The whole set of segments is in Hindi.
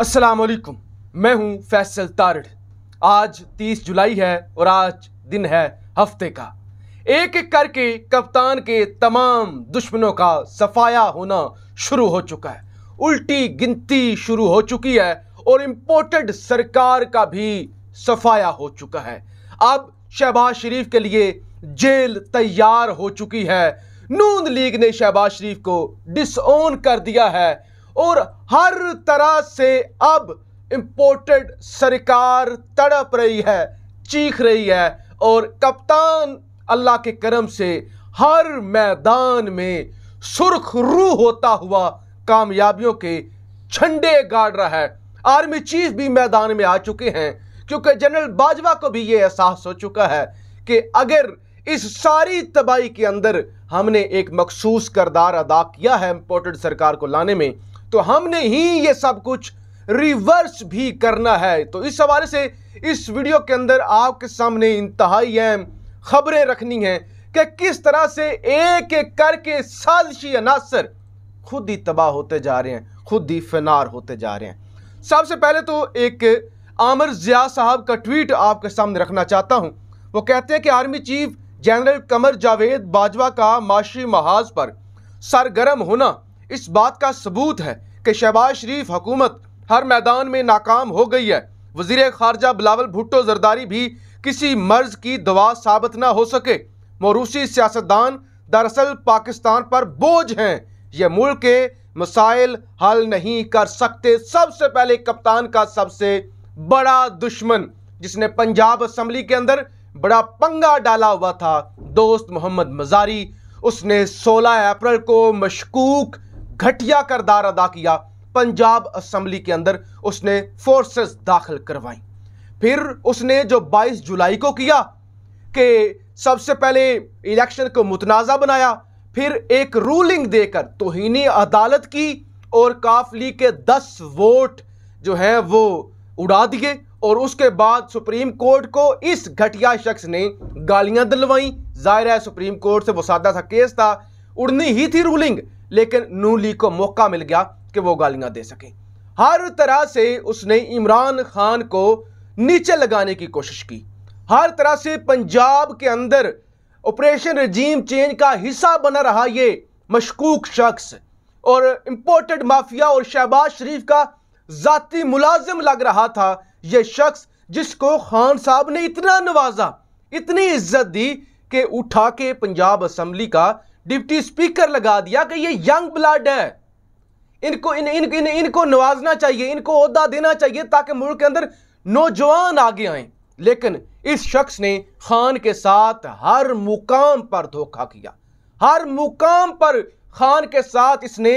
अस्सलाम वालेकुम मैं हूं फैसल तारड़ आज 30 जुलाई है और आज दिन है हफ्ते का एक एक करके कप्तान के तमाम दुश्मनों का सफाया होना शुरू हो चुका है उल्टी गिनती शुरू हो चुकी है और इम्पोर्टेड सरकार का भी सफाया हो चुका है अब शहबाज शरीफ के लिए जेल तैयार हो चुकी है नून लीग ने शहबाज शरीफ को डिसओन कर दिया है और हर तरह से अब इम्पोर्टेड सरकार तड़प रही है चीख रही है और कप्तान अल्लाह के करम से हर मैदान में सुर्ख रू होता हुआ कामयाबियों के झंडे गाड़ रहा है आर्मी चीफ भी मैदान में आ चुके हैं क्योंकि जनरल बाजवा को भी ये एहसास हो चुका है कि अगर इस सारी तबाही के अंदर हमने एक मखसूस करदार अदा किया है इम्पोर्टेड सरकार को लाने में तो हमने ही ये सब कुछ रिवर्स भी करना है तो इस हवाले से इस वीडियो के अंदर आपके सामने इंतहाई अहम खबरें रखनी हैं कि किस तरह से एक एक करके साजिशी अनासर खुद ही तबाह होते जा रहे हैं खुद ही फनार होते जा रहे हैं सबसे पहले तो एक आमिर जिया साहब का ट्वीट आपके सामने रखना चाहता हूं वो कहते हैं कि army chief general Qamar Javed Bajwa का माशी महाज पर सरगर्म होना इस बात का सबूत है कि शहबाज शरीफ हुकूमत हर मैदान में नाकाम हो गई है वजीर खारजा बिलावल भुट्टो जरदारी भी किसी मर्ज की दवा साबित ना हो सके मौरूसी सियासतदान दरअसल पाकिस्तान पर बोझ हैं यह मुल्क के मसाइल हल नहीं कर सकते सबसे पहले कप्तान का सबसे बड़ा दुश्मन जिसने पंजाब असम्बली के अंदर बड़ा पंगा डाला हुआ था दोस्त मोहम्मद मजारी उसने 16 अप्रैल को मशकूक घटिया करदार अदा किया पंजाब असम्बली के अंदर उसने फोर्सेस दाखिल करवाई फिर उसने जो 22 जुलाई को किया कि सबसे पहले इलेक्शन को मुतनाज़ा बनाया फिर एक रूलिंग देकर तोहनी अदालत की और काफली के 10 वोट जो हैं वो उड़ा दिए और उसके बाद सुप्रीम कोर्ट को इस घटिया शख्स ने गालियां दिलवाई जाहिर है सुप्रीम कोर्ट से सादा सा केस था उड़नी ही थी रूलिंग लेकिन नू लीग को मौका मिल गया कि वो गालियां दे सकें हर तरह से उसने इमरान खान को नीचे लगाने की कोशिश की हर तरह से पंजाब के अंदर ऑपरेशन रजीम चेंज का हिस्सा बना रहा ये मशकूक शख्स और इम्पोर्टेड माफिया और शहबाज शरीफ का ज़ाती मुलाजिम लग रहा था यह शख्स जिसको खान साहब ने इतना नवाजा इतनी इज्जत दी कि उठा के पंजाब असम्बली का डिप्टी स्पीकर लगा दिया कि ये यंग ब्लड है इनको इन, इन, इन इनको नवाजना चाहिए इनको अहदा देना चाहिए ताकि मुल्क के अंदर नौजवान आगे आए लेकिन इस शख्स ने खान के साथ हर मुकाम पर धोखा किया हर मुकाम पर खान के साथ इसने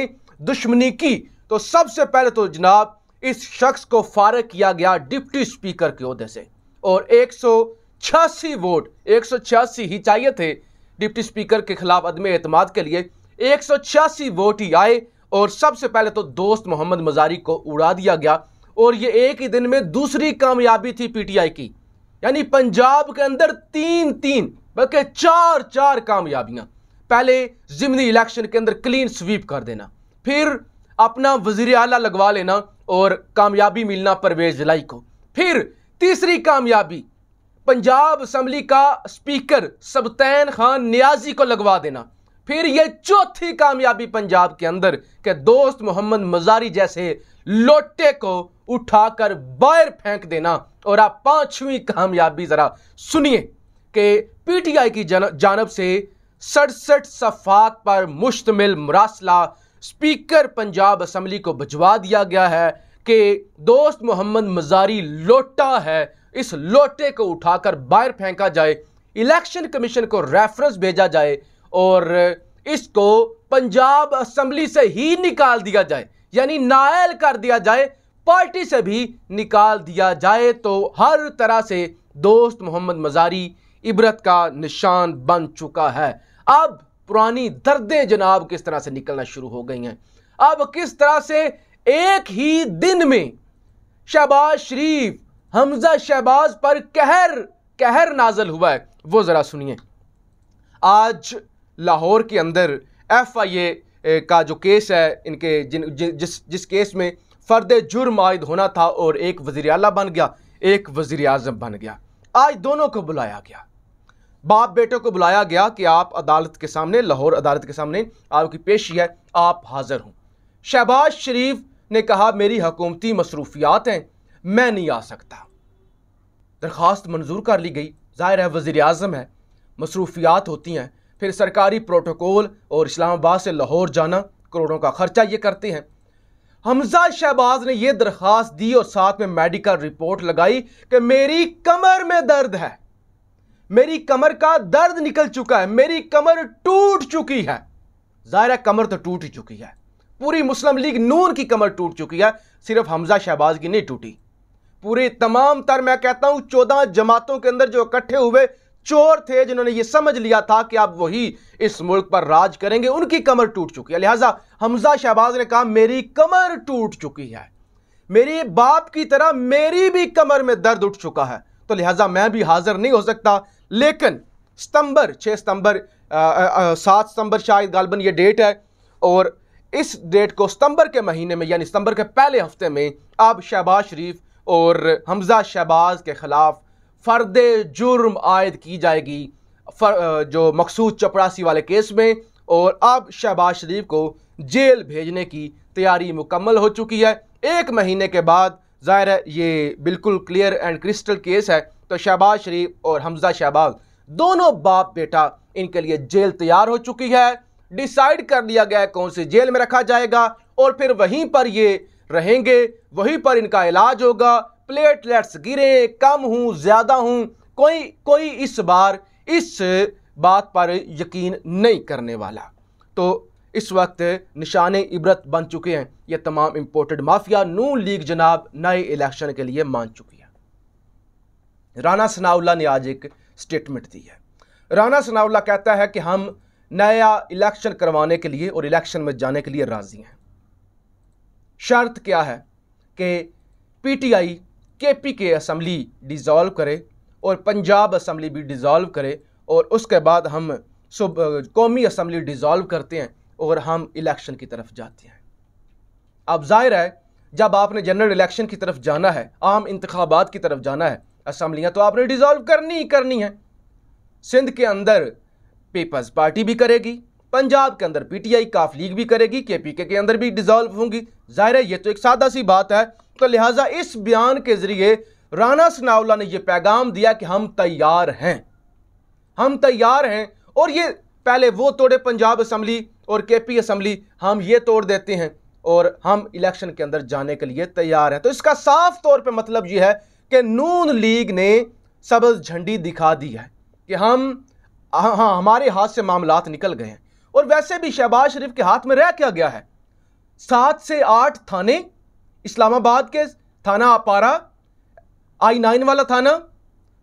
दुश्मनी की तो सबसे पहले तो जनाब इस शख्स को फारग किया गया डिप्टी स्पीकर के अहदे से और एक सौ छियासी वोट एक सौ छियासी ही चाहिए थे डिप्टी स्पीकर के खिलाफ अदम अतमाद के लिए एक सौ छियासी वोट ही आए और सबसे पहले तो दोस्त मोहम्मद मजारी को उड़ा दिया गया और ये एक ही दिन में दूसरी कामयाबी थी पीटीआई की यानी पंजाब के अंदर तीन तीन बल्कि चार चार कामयाबियां पहले जिमनी इलेक्शन के अंदर क्लीन स्वीप कर देना फिर अपना वजीर अला लगवा लेना और कामयाबी मिलना परवेज लाई को फिर तीसरी कामयाबी पंजाब असम्बली का स्पीकर सबतैन खान न्याजी को लगवा देना फिर ये चौथी कामयाबी पंजाब के अंदर के दोस्त मोहम्मद मजारी जैसे लोटे को उठाकर बाहर फेंक देना और आप पांचवी कामयाबी ज़रा सुनिए कि पीटीआई की जानब से सड़सठ सफात पर मुश्तमिल मरासला स्पीकर पंजाब असम्बली को भिजवा दिया गया है कि दोस्त मोहम्मद मजारी लोटा है इस लोटे को उठाकर बाहर फेंका जाए इलेक्शन कमीशन को रेफरेंस भेजा जाए और इसको पंजाब असम्बली से ही निकाल दिया जाए यानी नायल कर दिया जाए पार्टी से भी निकाल दिया जाए तो हर तरह से दोस्त मोहम्मद मजारी इबरत का निशान बन चुका है अब पुरानी दर्दें जनाब किस तरह से निकलना शुरू हो गई हैं अब किस तरह से एक ही दिन में शहबाज शरीफ हमजा शहबाज पर कहर कहर नाजल हुआ है वो ज़रा सुनिए आज लाहौर के अंदर एफ आई ए का जो केस है इनके जिन जिस जिस केस में फ़र्द जुर्म आयद होना था और एक वजीर अला बन गया एक वजीर अजम बन गया आज दोनों को बुलाया गया बाप बेटों को बुलाया गया कि आप अदालत के सामने लाहौर अदालत के सामने आपकी पेशी है आप हाज़िर हों शहबाज शरीफ ने कहा मेरी हकूमती मसरूफियात हैं मैं नहीं आ सकता दरख्वास्त मंजूर कर ली गई ज़ाहिर है वज़ी अजम है मसरूफियात होती हैं फिर सरकारी प्रोटोकॉल और इस्लामाबाद से लाहौर जाना करोड़ों का खर्चा ये करते हैं हमजा शहबाज ने यह दरख्वास्त दी और साथ में मेडिकल रिपोर्ट लगाई कि मेरी कमर में दर्द है मेरी कमर का दर्द निकल चुका है मेरी कमर टूट चुकी है ज़ाहिर कमर तो टूट ही चुकी है पूरी मुस्लिम लीग नून की कमर टूट चुकी है सिर्फ हमजा शहबाज की नहीं टूटी पूरी तमाम तर मैं कहता हूं चौदह जमातों के अंदर जो इकट्ठे हुए चोर थे जिन्होंने ये समझ लिया था कि आप वही इस मुल्क पर राज करेंगे उनकी कमर टूट चुकी है लिहाजा हमजा शहबाज ने कहा मेरी कमर टूट चुकी है मेरे बाप की तरह मेरी भी कमर में दर्द उठ चुका है तो लिहाजा मैं भी हाजिर नहीं हो सकता लेकिन सितंबर छः सितंबर सात सितंबर शायद गालबन ये डेट है और इस डेट को सितंबर के महीने में यानी सितंबर के पहले हफ्ते में आप शहबाज शरीफ और हमजा शहबाज के ख़िलाफ़ फ़र्द जुर्म आयद की जाएगी फर, जो मखसूद चपरासी वाले केस में और अब शहबाज शरीफ को जेल भेजने की तैयारी मुकम्मल हो चुकी है एक महीने के बाद ज़ाहिर है ये बिल्कुल क्लियर एंड क्रिस्टल केस है तो शहबाज शरीफ और हमजा शहबाज दोनों बाप बेटा इनके लिए जेल तैयार हो चुकी है डिसाइड कर लिया गया है कौन से जेल में रखा जाएगा और फिर वहीं पर ये रहेंगे वहीं पर इनका इलाज होगा प्लेटलेट्स गिरे कम हूँ ज़्यादा हूँ कोई कोई इस बार इस बात पर यकीन नहीं करने वाला तो इस वक्त निशान इबरत बन चुके हैं यह तमाम इम्पोर्टेड माफिया नू लीग जनाब नए इलेक्शन के लिए मान चुकी है राना सनाउल्ला ने आज एक स्टेटमेंट दी है राना सनाउल्ला कहता है कि हम नया इलेक्शन करवाने के लिए और इलेक्शन में जाने के लिए राज़ी हैं शर्त क्या है कि पीटीआई केपी के असम्बली डिज़ोल्व करे और पंजाब असम्बली भी डिज़ोल्व करे और उसके बाद हम सुब कौमी असम्बली डिज़ोल्व करते हैं और हम इलेक्शन की तरफ जाते हैं अब जाहिर है जब आपने जनरल इलेक्शन की तरफ जाना है आम इंतबात की तरफ जाना है असम्बलियाँ तो आपने डिज़ोल्व करनी ही करनी है सिंध के अंदर पीपल्स पार्टी भी करेगी पंजाब के अंदर पीटीआई काफ लीग भी करेगी के पी के अंदर भी डिज़ोल्व होंगी जाहिर है ये तो एक सादा सी बात है तो लिहाजा इस बयान के ज़रिए राना सनाउल्ला ने यह पैगाम दिया कि हम तैयार हैं हम तैयार हैं और ये पहले वो तोड़े पंजाब असम्बली और के पी असम्बली हम ये तोड़ देते हैं और हम इलेक्शन के अंदर जाने के लिए तैयार हैं तो इसका साफ तौर पे मतलब ये है कि नून लीग ने सबज झंडी दिखा दी है कि हम हाँ, हाँ हमारे हाथ से मामला निकल गए हैं और वैसे भी शहबाज शरीफ के हाथ में रह क्या गया है सात से आठ थाने इस्लामाबाद के थाना अपारा आई नाइन वाला थाना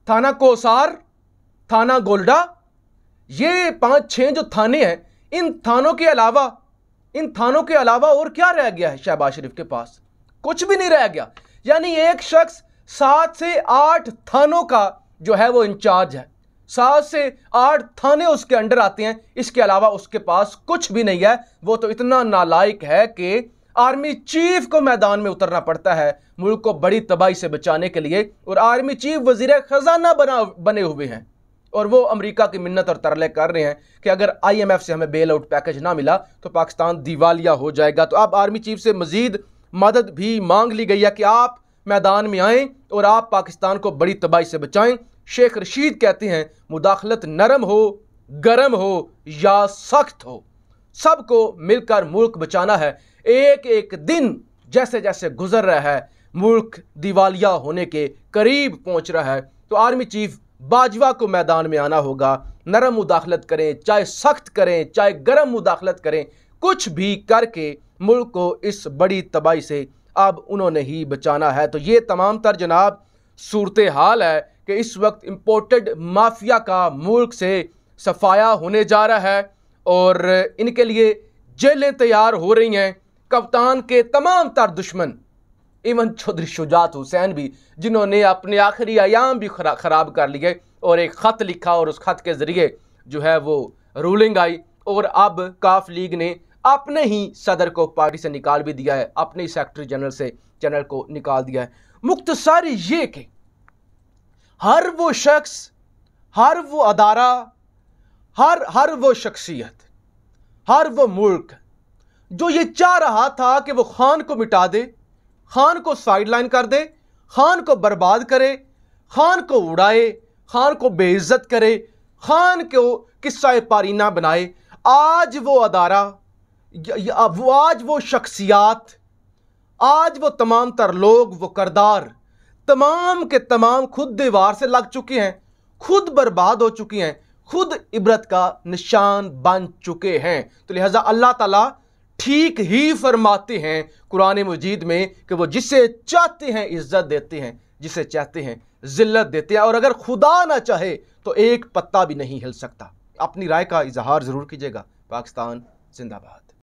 थाना कोसार थाना गोल्डा ये पांच छः जो थाने हैं इन थानों के अलावा इन थानों के अलावा और क्या रह गया है शहबाज शरीफ के पास कुछ भी नहीं रह गया यानी एक शख्स सात से आठ थानों का जो है वो इंचार्ज है सात से आठ थाने उसके अंडर आते हैं इसके अलावा उसके पास कुछ भी नहीं है वो तो इतना नालायक है कि आर्मी चीफ को मैदान में उतरना पड़ता है मुल्क को बड़ी तबाही से बचाने के लिए और आर्मी चीफ वजीर खजाना बना बने हुए हैं और वो अमेरिका की मिन्नत और तरले कर रहे हैं कि अगर आईएमएफ से हमें बेल आउट पैकेज ना मिला तो पाकिस्तान दिवालिया हो जाएगा तो अब आर्मी चीफ से मजीद मदद भी मांग ली गई है कि आप मैदान में आएँ और आप पाकिस्तान को बड़ी तबाही से बचाएं शेख रशीद कहते हैं मुदाखलत नरम हो गरम हो या सख्त हो सबको मिलकर मुल्क बचाना है एक एक दिन जैसे जैसे गुजर रहा है मुल्क दिवालिया होने के करीब पहुंच रहा है तो आर्मी चीफ बाजवा को मैदान में आना होगा नरम मुदाखलत करें चाहे सख्त करें चाहे गर्म मुदाखलत करें कुछ भी करके मुल्क को इस बड़ी तबाही से अब उन्होंने ही बचाना है तो ये तमाम तर जनाब सूरत हाल है कि इस वक्त इम्पोर्टेड माफिया का मुल्क से सफाया होने जा रहा है और इनके लिए जेलें तैयार हो रही हैं कप्तान के तमाम तर दुश्मन इवन चौधरी शुजात हुसैन भी जिन्होंने अपने आखिरी आयाम भी ख़राब कर लिए और एक ख़त लिखा और उस ख़त के ज़रिए जो है वो रूलिंग आई और अब काफ लीग ने अपने ही सदर को पार्टी से निकाल भी दिया है अपने ही सेक्रेटरी जनरल से जनरल को निकाल दिया है मुख्तसारी ये कि हर वो शख्स हर वो अदारा हर हर वो शख्सियत हर वो मुल्क जो ये चाह रहा था कि वो खान को मिटा दे खान को साइडलाइन कर दे खान को बर्बाद करे खान को उड़ाए खान को बेइज्जत करे खान को किस्सा पारीना बनाए आज वो अदारा वो आज वो शख्सियात आज वो तमाम तर लोग वो करदार तमाम के तमाम खुद दीवार से लग चुकी हैं खुद बर्बाद हो चुकी हैं खुद इबरत का निशान बन चुके हैं तो लिहाजा अल्लाह ताला ठीक ही फरमाते हैं कुरान मजीद में कि वो जिसे चाहते हैं इज्जत देते हैं जिसे चाहते हैं ज़िल्लत देते हैं और अगर खुदा ना चाहे तो एक पत्ता भी नहीं हिल सकता अपनी राय का इजहार ज़रूर कीजिएगा पाकिस्तान जिंदाबाद